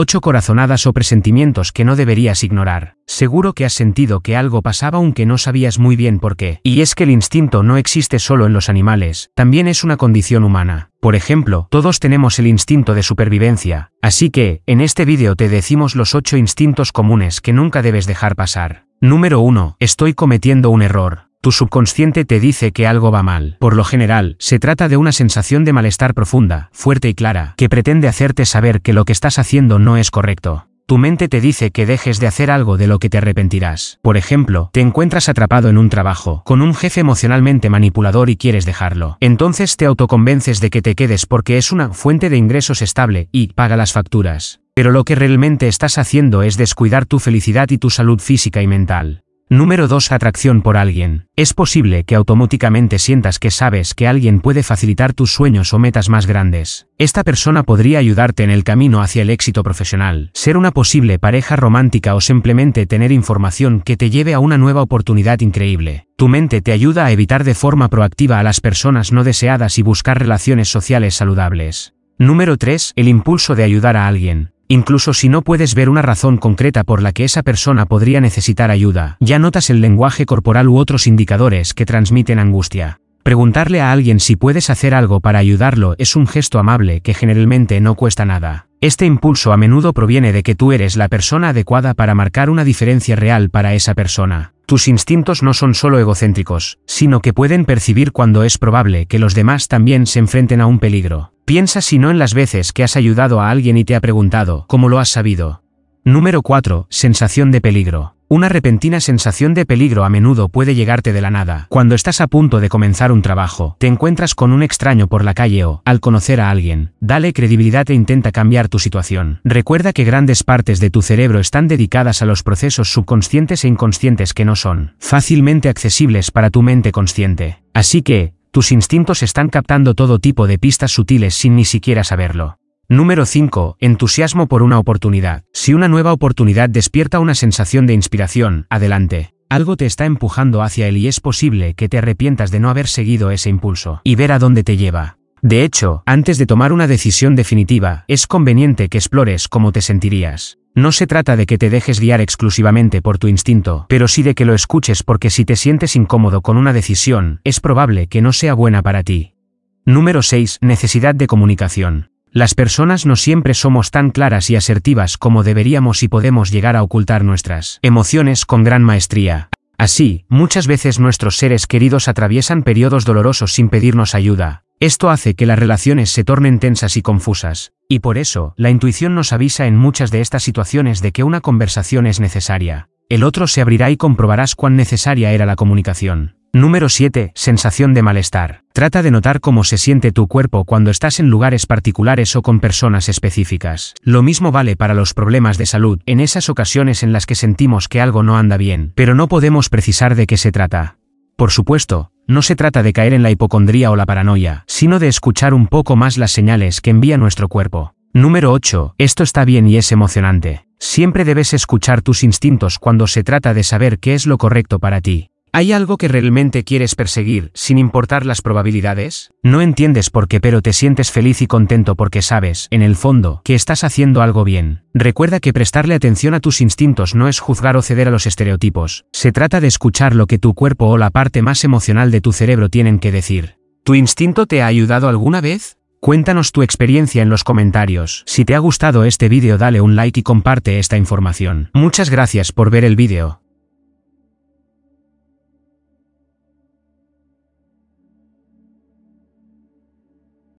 8 corazonadas o presentimientos que no deberías ignorar. Seguro que has sentido que algo pasaba aunque no sabías muy bien por qué. Y es que el instinto no existe solo en los animales, también es una condición humana. Por ejemplo, todos tenemos el instinto de supervivencia. Así que, en este vídeo te decimos los 8 instintos comunes que nunca debes dejar pasar. Número 1. Estoy cometiendo un error tu subconsciente te dice que algo va mal. Por lo general, se trata de una sensación de malestar profunda, fuerte y clara, que pretende hacerte saber que lo que estás haciendo no es correcto. Tu mente te dice que dejes de hacer algo de lo que te arrepentirás. Por ejemplo, te encuentras atrapado en un trabajo, con un jefe emocionalmente manipulador y quieres dejarlo. Entonces te autoconvences de que te quedes porque es una fuente de ingresos estable y paga las facturas. Pero lo que realmente estás haciendo es descuidar tu felicidad y tu salud física y mental. Número 2. Atracción por alguien. Es posible que automáticamente sientas que sabes que alguien puede facilitar tus sueños o metas más grandes. Esta persona podría ayudarte en el camino hacia el éxito profesional, ser una posible pareja romántica o simplemente tener información que te lleve a una nueva oportunidad increíble. Tu mente te ayuda a evitar de forma proactiva a las personas no deseadas y buscar relaciones sociales saludables. Número 3. El impulso de ayudar a alguien incluso si no puedes ver una razón concreta por la que esa persona podría necesitar ayuda, ya notas el lenguaje corporal u otros indicadores que transmiten angustia. Preguntarle a alguien si puedes hacer algo para ayudarlo es un gesto amable que generalmente no cuesta nada. Este impulso a menudo proviene de que tú eres la persona adecuada para marcar una diferencia real para esa persona. Tus instintos no son solo egocéntricos, sino que pueden percibir cuando es probable que los demás también se enfrenten a un peligro. Piensa si no en las veces que has ayudado a alguien y te ha preguntado cómo lo has sabido. Número 4. Sensación de peligro. Una repentina sensación de peligro a menudo puede llegarte de la nada. Cuando estás a punto de comenzar un trabajo, te encuentras con un extraño por la calle o, al conocer a alguien, dale credibilidad e intenta cambiar tu situación. Recuerda que grandes partes de tu cerebro están dedicadas a los procesos subconscientes e inconscientes que no son fácilmente accesibles para tu mente consciente. Así que, tus instintos están captando todo tipo de pistas sutiles sin ni siquiera saberlo. Número 5. Entusiasmo por una oportunidad. Si una nueva oportunidad despierta una sensación de inspiración, adelante. Algo te está empujando hacia él y es posible que te arrepientas de no haber seguido ese impulso y ver a dónde te lleva. De hecho, antes de tomar una decisión definitiva, es conveniente que explores cómo te sentirías. No se trata de que te dejes guiar exclusivamente por tu instinto, pero sí de que lo escuches porque si te sientes incómodo con una decisión, es probable que no sea buena para ti. Número 6. Necesidad de comunicación. Las personas no siempre somos tan claras y asertivas como deberíamos y podemos llegar a ocultar nuestras emociones con gran maestría. Así, muchas veces nuestros seres queridos atraviesan periodos dolorosos sin pedirnos ayuda. Esto hace que las relaciones se tornen tensas y confusas, y por eso, la intuición nos avisa en muchas de estas situaciones de que una conversación es necesaria. El otro se abrirá y comprobarás cuán necesaria era la comunicación. Número 7. Sensación de malestar. Trata de notar cómo se siente tu cuerpo cuando estás en lugares particulares o con personas específicas. Lo mismo vale para los problemas de salud, en esas ocasiones en las que sentimos que algo no anda bien, pero no podemos precisar de qué se trata. Por supuesto, no se trata de caer en la hipocondría o la paranoia, sino de escuchar un poco más las señales que envía nuestro cuerpo. Número 8. Esto está bien y es emocionante. Siempre debes escuchar tus instintos cuando se trata de saber qué es lo correcto para ti. ¿Hay algo que realmente quieres perseguir, sin importar las probabilidades? No entiendes por qué, pero te sientes feliz y contento porque sabes, en el fondo, que estás haciendo algo bien. Recuerda que prestarle atención a tus instintos no es juzgar o ceder a los estereotipos, se trata de escuchar lo que tu cuerpo o la parte más emocional de tu cerebro tienen que decir. ¿Tu instinto te ha ayudado alguna vez? Cuéntanos tu experiencia en los comentarios. Si te ha gustado este vídeo dale un like y comparte esta información. Muchas gracias por ver el vídeo.